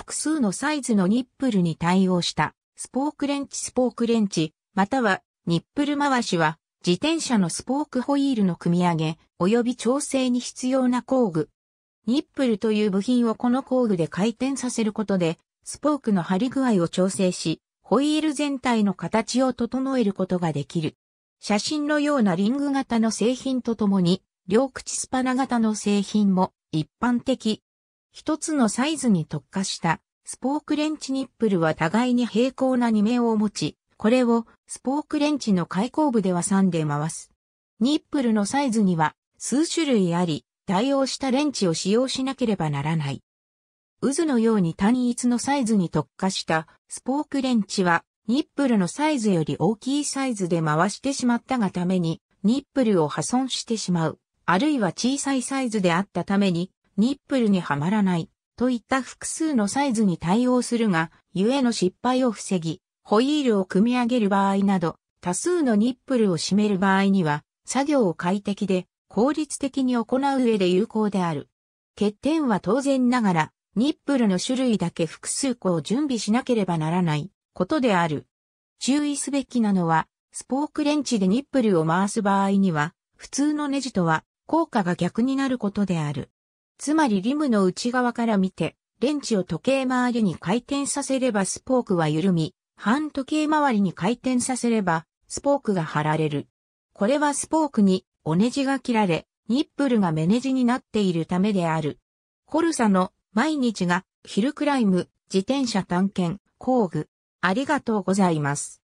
複数のサイズのニップルに対応したスポークレンチスポークレンチ、またはニップル回しは自転車のスポークホイールの組み上げ及び調整に必要な工具。ニップルという部品をこの工具で回転させることでスポークの張り具合を調整し、ホイール全体の形を整えることができる。写真のようなリング型の製品とともに、両口スパナ型の製品も一般的一つのサイズに特化したスポークレンチニップルは互いに平行な2面を持ち、これをスポークレンチの開口部で挟んで回す。ニップルのサイズには数種類あり、対応したレンチを使用しなければならない。渦のように単一のサイズに特化したスポークレンチはニップルのサイズより大きいサイズで回してしまったがためにニップルを破損してしまう。あるいは小さいサイズであったためにニップルにはまらない、といった複数のサイズに対応するが、ゆえの失敗を防ぎ、ホイールを組み上げる場合など、多数のニップルを締める場合には、作業を快適で効率的に行う上で有効である。欠点は当然ながら、ニップルの種類だけ複数個を準備しなければならないことである。注意すべきなのは、スポークレンチでニップルを回す場合には、普通のネジとは効果が逆になることである。つまりリムの内側から見て、レンチを時計回りに回転させればスポークは緩み、半時計回りに回転させれば、スポークが張られる。これはスポークに、おネジが切られ、ニップルが目ネジになっているためである。コルサの毎日がヒルクライム、自転車探検、工具。ありがとうございます。